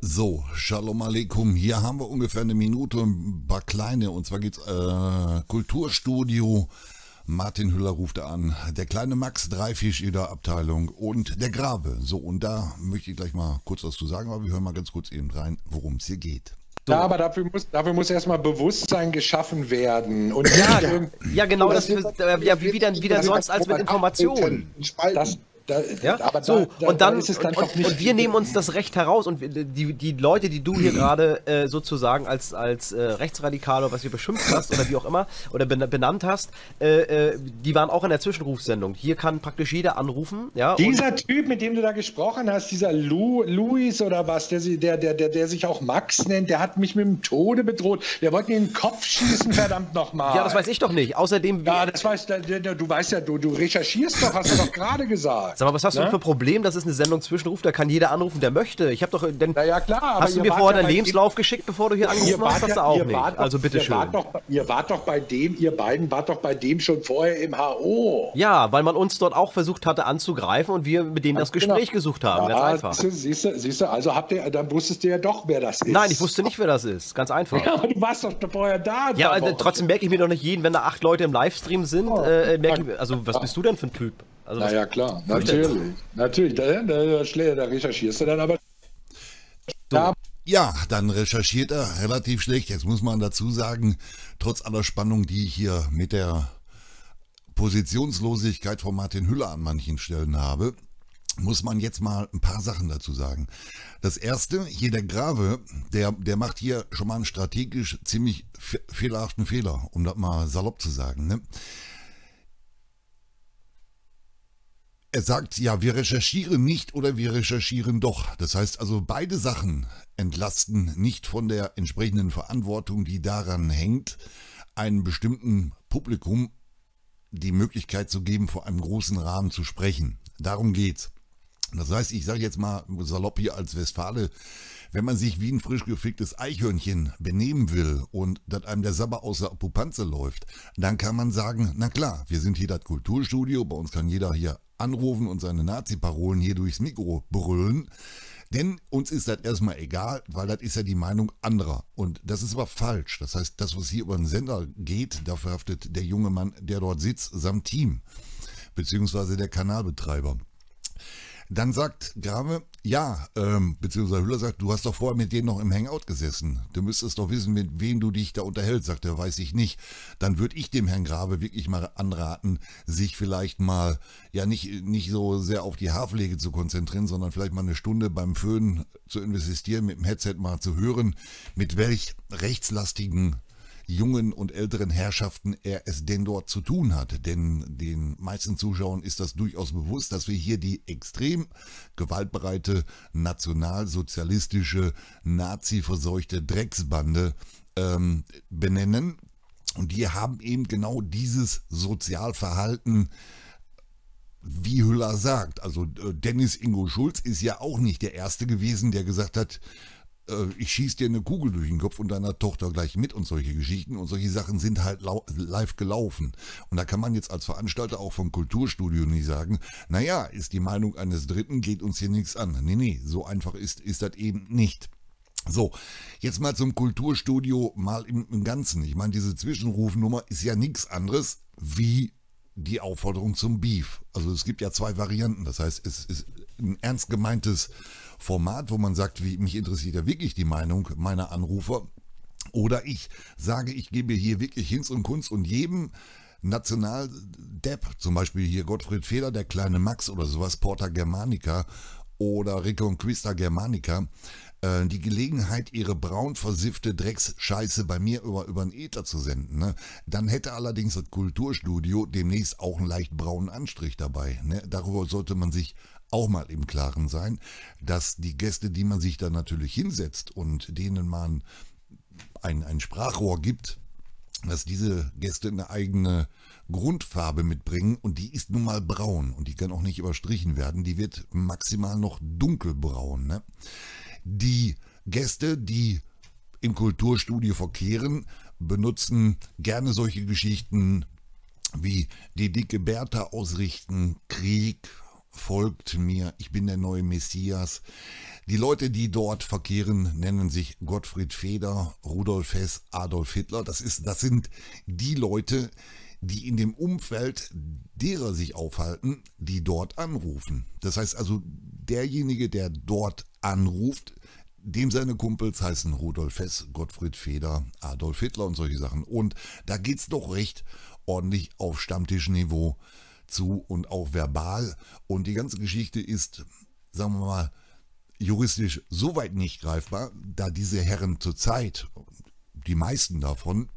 So, Shalom Aleikum. Hier haben wir ungefähr eine Minute ein paar kleine. Und zwar geht's äh, Kulturstudio. Martin Hüller ruft an. Der kleine Max, Dreifisch in der Abteilung und der Grabe. So, und da möchte ich gleich mal kurz was zu sagen, aber wir hören mal ganz kurz eben rein, worum es hier geht. So. Ja, aber dafür muss, dafür muss erstmal Bewusstsein geschaffen werden. Und ja, ähm, ja, genau, das, das, das, das ja, wieder, wieder sonst als mit Informationen. Das, da, ja? Aber so, da, da, und dann, da dann und, und, wir nehmen uns das Recht heraus und wir, die, die Leute, die du hier gerade äh, sozusagen als, als äh, Rechtsradikale, was wir beschimpft hast oder wie auch immer, oder benannt hast, äh, äh, die waren auch in der Zwischenrufsendung. Hier kann praktisch jeder anrufen. Ja, dieser Typ, mit dem du da gesprochen hast, dieser Lu, Luis oder was, der, der, der, der, der sich auch Max nennt, der hat mich mit dem Tode bedroht. Der wollte mir in den Kopf schießen, verdammt nochmal. Ja, das weiß ich doch nicht. Außerdem. Ja, das weißt du, du weißt ja, du, du recherchierst doch, hast du doch gerade gesagt. Sag mal, was hast du ne? denn für ein Problem? Das ist eine Sendung Zwischenruf, da kann jeder anrufen, der möchte. Ich habe doch. Äh, denn, na ja, klar. Hast du mir vorher ja deinen Lebenslauf geschickt, bevor du hier angerufen hast? Das ja, auch nicht. Doch, also bitte schön. Wart doch, ihr wart doch bei dem, ihr beiden wart doch bei dem schon vorher im HO. Ja, weil man uns dort auch versucht hatte anzugreifen und wir mit denen das Gespräch genau. gesucht haben. Ja, Ganz einfach. Siehst du, siehst du, also habt ihr, dann wusstest du ja doch, wer das ist. Nein, ich wusste nicht, wer das ist. Ganz einfach. Ja, aber du warst doch vorher da. Ja, aber also trotzdem merke ich mir doch nicht jeden, wenn da acht Leute im Livestream sind. Oh. Äh, äh ich, also was bist du denn für ein Typ? Also naja, klar, natürlich. Natürlich, da, da, da, recherchierst du dann aber. So. Ja, dann recherchiert er relativ schlecht. Jetzt muss man dazu sagen, trotz aller Spannung, die ich hier mit der Positionslosigkeit von Martin Hüller an manchen Stellen habe, muss man jetzt mal ein paar Sachen dazu sagen. Das erste, hier der Grave, der, der macht hier schon mal einen strategisch ziemlich fehlerhaften Fehler, um das mal salopp zu sagen. Ne? Er sagt, ja, wir recherchieren nicht oder wir recherchieren doch. Das heißt also, beide Sachen entlasten nicht von der entsprechenden Verantwortung, die daran hängt, einem bestimmten Publikum die Möglichkeit zu geben, vor einem großen Rahmen zu sprechen. Darum geht's. Das heißt, ich sage jetzt mal salopp hier als Westfale, wenn man sich wie ein frisch geficktes Eichhörnchen benehmen will und dass einem der Sabber außer Pupanze läuft, dann kann man sagen, na klar, wir sind hier das Kulturstudio, bei uns kann jeder hier anrufen und seine Nazi-Parolen hier durchs Mikro brüllen. Denn uns ist das erstmal egal, weil das ist ja die Meinung anderer. Und das ist aber falsch. Das heißt, das, was hier über den Sender geht, da verhaftet der junge Mann, der dort sitzt, samt Team, beziehungsweise der Kanalbetreiber. Dann sagt Grave, ja, ähm, beziehungsweise Hüller sagt, du hast doch vorher mit denen noch im Hangout gesessen. Du müsstest doch wissen, mit wem du dich da unterhältst, sagt er, weiß ich nicht. Dann würde ich dem Herrn Grave wirklich mal anraten, sich vielleicht mal, ja, nicht, nicht so sehr auf die Haarpflege zu konzentrieren, sondern vielleicht mal eine Stunde beim Föhn zu investieren, mit dem Headset mal zu hören, mit welch rechtslastigen jungen und älteren Herrschaften er es denn dort zu tun hat. Denn den meisten Zuschauern ist das durchaus bewusst, dass wir hier die extrem gewaltbereite, nationalsozialistische, nazi-verseuchte Drecksbande ähm, benennen. Und die haben eben genau dieses Sozialverhalten wie Hüller sagt, also äh, Dennis Ingo Schulz ist ja auch nicht der Erste gewesen, der gesagt hat, äh, ich schieße dir eine Kugel durch den Kopf und deiner Tochter gleich mit und solche Geschichten und solche Sachen sind halt live gelaufen. Und da kann man jetzt als Veranstalter auch vom Kulturstudio nicht sagen, naja, ist die Meinung eines Dritten, geht uns hier nichts an. Nee, nee, so einfach ist, ist das eben nicht. So, jetzt mal zum Kulturstudio mal im, im Ganzen. Ich meine, diese Zwischenrufnummer ist ja nichts anderes wie die Aufforderung zum Beef. Also es gibt ja zwei Varianten. Das heißt, es ist ein ernst gemeintes äh, Format, wo man sagt, wie, mich interessiert ja wirklich die Meinung meiner Anrufer. Oder ich sage, ich gebe hier wirklich Hinz und Kunst und jedem National Nationaldepp, zum Beispiel hier Gottfried Fehler, der kleine Max oder sowas, Porta Germanica, oder Reconquista Germanica äh, die Gelegenheit, ihre braun versiffte Drecksscheiße bei mir über, über den Äther zu senden. Ne? Dann hätte allerdings das Kulturstudio demnächst auch einen leicht braunen Anstrich dabei. Ne? Darüber sollte man sich auch mal im Klaren sein, dass die Gäste, die man sich da natürlich hinsetzt und denen man ein, ein Sprachrohr gibt, dass diese Gäste eine eigene Grundfarbe mitbringen und die ist nun mal braun und die kann auch nicht überstrichen werden. Die wird maximal noch dunkelbraun. Ne? Die Gäste, die im Kulturstudio verkehren, benutzen gerne solche Geschichten wie die dicke Bertha ausrichten, Krieg, folgt mir, ich bin der neue Messias. Die Leute, die dort verkehren, nennen sich Gottfried Feder, Rudolf Hess, Adolf Hitler. Das, ist, das sind die Leute, die die in dem Umfeld derer sich aufhalten, die dort anrufen. Das heißt also, derjenige, der dort anruft, dem seine Kumpels heißen Rudolf Hess, Gottfried Feder, Adolf Hitler und solche Sachen. Und da geht es doch recht ordentlich auf Stammtischniveau zu und auch verbal. Und die ganze Geschichte ist, sagen wir mal, juristisch so weit nicht greifbar, da diese Herren zurzeit, die meisten davon,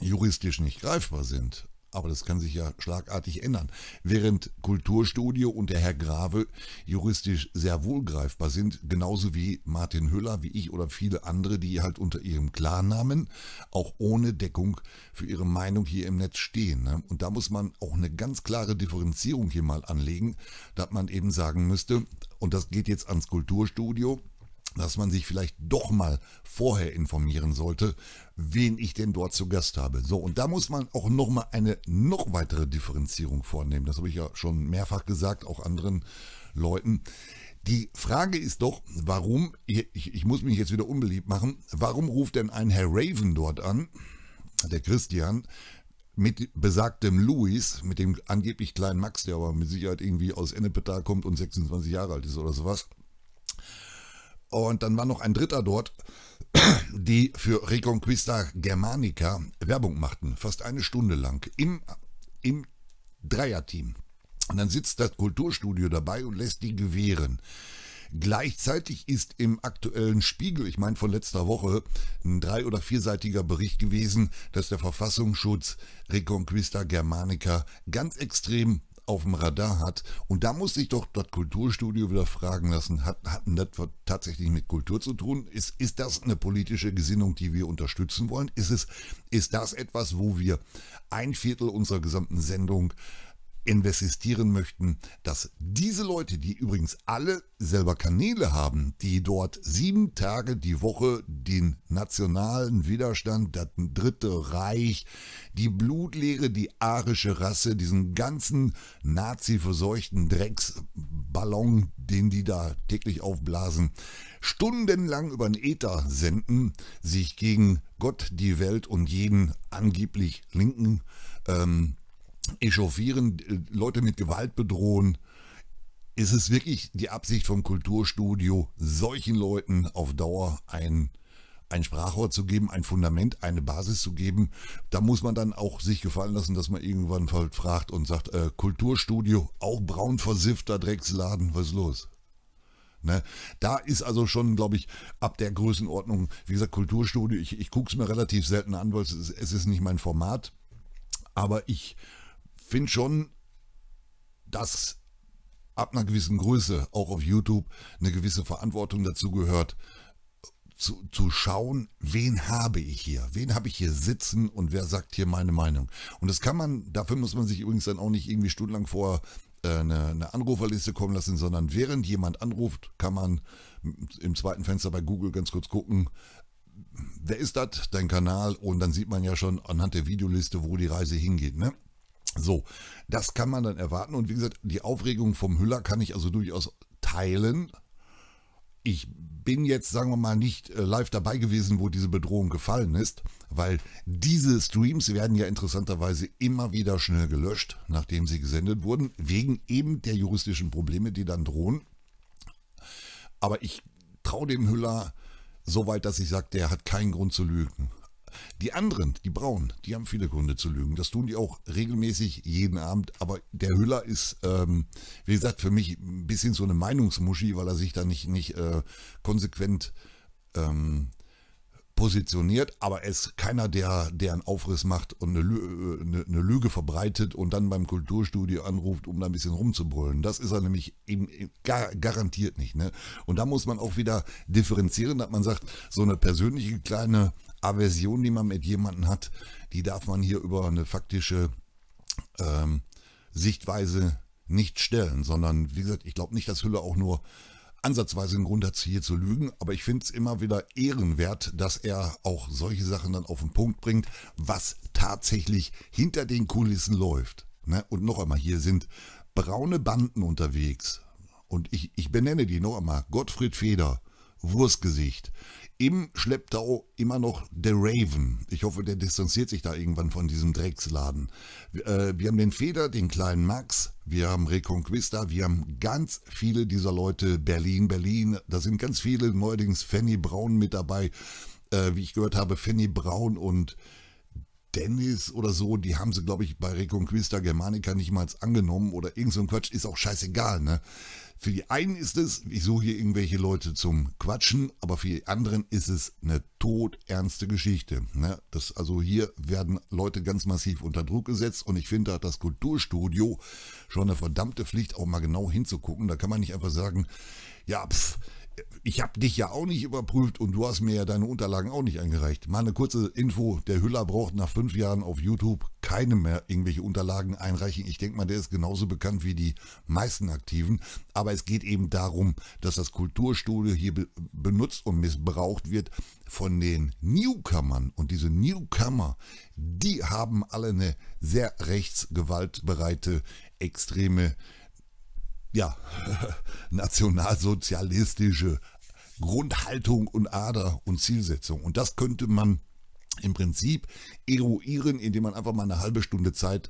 juristisch nicht greifbar sind. Aber das kann sich ja schlagartig ändern. Während Kulturstudio und der Herr Grave juristisch sehr wohlgreifbar sind, genauso wie Martin Hüller, wie ich oder viele andere, die halt unter ihrem Klarnamen auch ohne Deckung für ihre Meinung hier im Netz stehen. Ne? Und da muss man auch eine ganz klare Differenzierung hier mal anlegen, dass man eben sagen müsste, und das geht jetzt ans Kulturstudio, dass man sich vielleicht doch mal vorher informieren sollte, wen ich denn dort zu Gast habe. So, und da muss man auch nochmal eine noch weitere Differenzierung vornehmen. Das habe ich ja schon mehrfach gesagt, auch anderen Leuten. Die Frage ist doch, warum, ich, ich muss mich jetzt wieder unbeliebt machen, warum ruft denn ein Herr Raven dort an, der Christian, mit besagtem Louis, mit dem angeblich kleinen Max, der aber mit Sicherheit irgendwie aus Ennepetal kommt und 26 Jahre alt ist oder sowas. Und dann war noch ein dritter dort, die für Reconquista Germanica Werbung machten, fast eine Stunde lang im, im Dreierteam. Und dann sitzt das Kulturstudio dabei und lässt die gewähren. Gleichzeitig ist im aktuellen Spiegel, ich meine von letzter Woche, ein drei- oder vierseitiger Bericht gewesen, dass der Verfassungsschutz Reconquista Germanica ganz extrem auf dem Radar hat. Und da muss ich doch das Kulturstudio wieder fragen lassen, hat, hat das tatsächlich mit Kultur zu tun? Ist, ist das eine politische Gesinnung, die wir unterstützen wollen? Ist, es, ist das etwas, wo wir ein Viertel unserer gesamten Sendung äh, investieren möchten, dass diese Leute, die übrigens alle selber Kanäle haben, die dort sieben Tage die Woche den nationalen Widerstand, das Dritte Reich, die Blutlehre, die arische Rasse, diesen ganzen Nazi-verseuchten Drecksballon, den die da täglich aufblasen, stundenlang über den Äther senden, sich gegen Gott, die Welt und jeden angeblich linken ähm, echauffieren, äh, Leute mit Gewalt bedrohen. Ist es wirklich die Absicht vom Kulturstudio, solchen Leuten auf Dauer ein, ein Sprachrohr zu geben, ein Fundament, eine Basis zu geben? Da muss man dann auch sich gefallen lassen, dass man irgendwann halt fragt und sagt, äh, Kulturstudio, auch braunversiffter Drecksladen, was ist los? Ne? Da ist also schon, glaube ich, ab der Größenordnung, wie gesagt, Kulturstudio, ich, ich gucke es mir relativ selten an, weil es ist, es ist nicht mein Format. Aber ich finde schon, dass ab einer gewissen Größe, auch auf YouTube, eine gewisse Verantwortung dazu gehört, zu, zu schauen, wen habe ich hier, wen habe ich hier sitzen und wer sagt hier meine Meinung. Und das kann man, dafür muss man sich übrigens dann auch nicht irgendwie stundenlang vor äh, eine, eine Anruferliste kommen lassen, sondern während jemand anruft, kann man im zweiten Fenster bei Google ganz kurz gucken, wer ist das, dein Kanal? Und dann sieht man ja schon anhand der Videoliste, wo die Reise hingeht. Ne? So, das kann man dann erwarten. Und wie gesagt, die Aufregung vom Hüller kann ich also durchaus teilen. Ich bin jetzt, sagen wir mal, nicht äh, live dabei gewesen, wo diese Bedrohung gefallen ist, weil diese Streams werden ja interessanterweise immer wieder schnell gelöscht, nachdem sie gesendet wurden, wegen eben der juristischen Probleme, die dann drohen. Aber ich traue dem Hüller so weit, dass ich sage, der hat keinen Grund zu lügen. Die anderen, die Braunen, die haben viele Gründe zu lügen. Das tun die auch regelmäßig jeden Abend. Aber der Hüller ist, ähm, wie gesagt, für mich ein bisschen so eine Meinungsmuschi, weil er sich da nicht, nicht äh, konsequent ähm, positioniert, aber er ist keiner, der, der einen Aufriss macht und eine, Lü eine, äh, eine, Lüge verbreitet und dann beim Kulturstudio anruft, um da ein bisschen rumzubrüllen. Das ist er nämlich eben gar, garantiert nicht. Ne? Und da muss man auch wieder differenzieren, dass man sagt, so eine persönliche kleine Aversion, die man mit jemandem hat, die darf man hier über eine faktische ähm, Sichtweise nicht stellen, sondern wie gesagt, ich glaube nicht, dass Hülle auch nur ansatzweise einen Grund hat, hier zu lügen, aber ich finde es immer wieder ehrenwert, dass er auch solche Sachen dann auf den Punkt bringt, was tatsächlich hinter den Kulissen läuft. Ne? Und noch einmal, hier sind braune Banden unterwegs. Und ich, ich benenne die noch einmal. Gottfried Feder, Wurstgesicht. Im Schlepptau immer noch der Raven. Ich hoffe, der distanziert sich da irgendwann von diesem Drecksladen. Äh, wir haben den Feder, den kleinen Max, wir haben Reconquista, wir haben ganz viele dieser Leute. Berlin, Berlin, da sind ganz viele neuerdings Fanny Braun mit dabei. Äh, wie ich gehört habe, Fanny Braun und Dennis oder so, die haben sie, glaube ich, bei Reconquista Germanica nicht mal angenommen oder irgend so ein Quatsch, ist auch scheißegal, ne? Für die einen ist es, ich suche hier irgendwelche Leute zum Quatschen, aber für die anderen ist es eine todernste Geschichte. Ne? Das, also hier werden Leute ganz massiv unter Druck gesetzt und ich finde, da hat das Kulturstudio schon eine verdammte Pflicht, auch mal genau hinzugucken. Da kann man nicht einfach sagen, ja, pff, ich habe dich ja auch nicht überprüft und du hast mir ja deine Unterlagen auch nicht eingereicht. Mal eine kurze Info, der Hüller braucht nach fünf Jahren auf YouTube keine mehr irgendwelche Unterlagen einreichen. Ich denke mal, der ist genauso bekannt wie die meisten Aktiven. Aber es geht eben darum, dass das Kulturstudio hier be benutzt und missbraucht wird von den Newcomern. Und diese Newcomer, die haben alle eine sehr rechtsgewaltbereite, extreme ja, nationalsozialistische Grundhaltung und Ader und Zielsetzung. Und das könnte man im Prinzip eruieren, indem man einfach mal eine halbe Stunde Zeit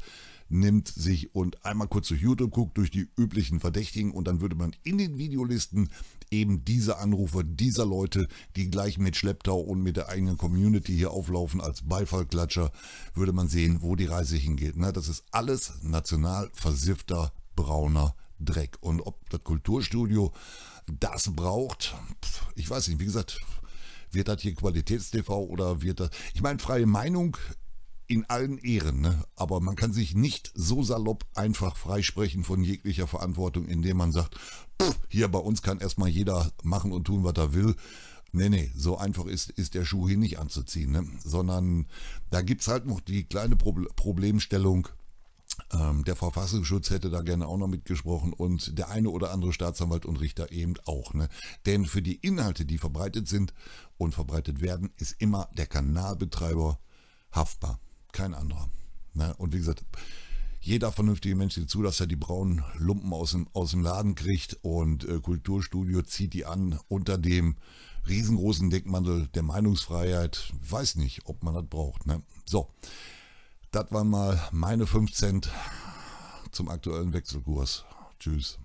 nimmt sich und einmal kurz durch YouTube guckt, durch die üblichen Verdächtigen und dann würde man in den Videolisten eben diese Anrufe dieser Leute, die gleich mit Schlepptau und mit der eigenen Community hier auflaufen als Beifallklatscher, würde man sehen, wo die Reise hingeht. Na, das ist alles national versiffter brauner Dreck. Und ob das Kulturstudio das braucht, ich weiß nicht, wie gesagt, wird das hier Qualitätstv oder wird das. Ich meine, freie Meinung in allen Ehren, ne? aber man kann sich nicht so salopp einfach freisprechen von jeglicher Verantwortung, indem man sagt, hier bei uns kann erstmal jeder machen und tun, was er will. Nee, nee, so einfach ist, ist der Schuh hier nicht anzuziehen, ne? sondern da gibt es halt noch die kleine Pro Problemstellung, ähm, der Verfassungsschutz hätte da gerne auch noch mitgesprochen und der eine oder andere Staatsanwalt und Richter eben auch. Ne? Denn für die Inhalte, die verbreitet sind und verbreitet werden, ist immer der Kanalbetreiber haftbar. Kein anderer. Ne? Und wie gesagt, jeder vernünftige Mensch sieht zu, dass er die braunen Lumpen aus dem, aus dem Laden kriegt und äh, Kulturstudio zieht die an unter dem riesengroßen Deckmantel der Meinungsfreiheit. Weiß nicht, ob man das braucht. Ne? So. Das waren mal meine 5 Cent zum aktuellen Wechselkurs. Tschüss.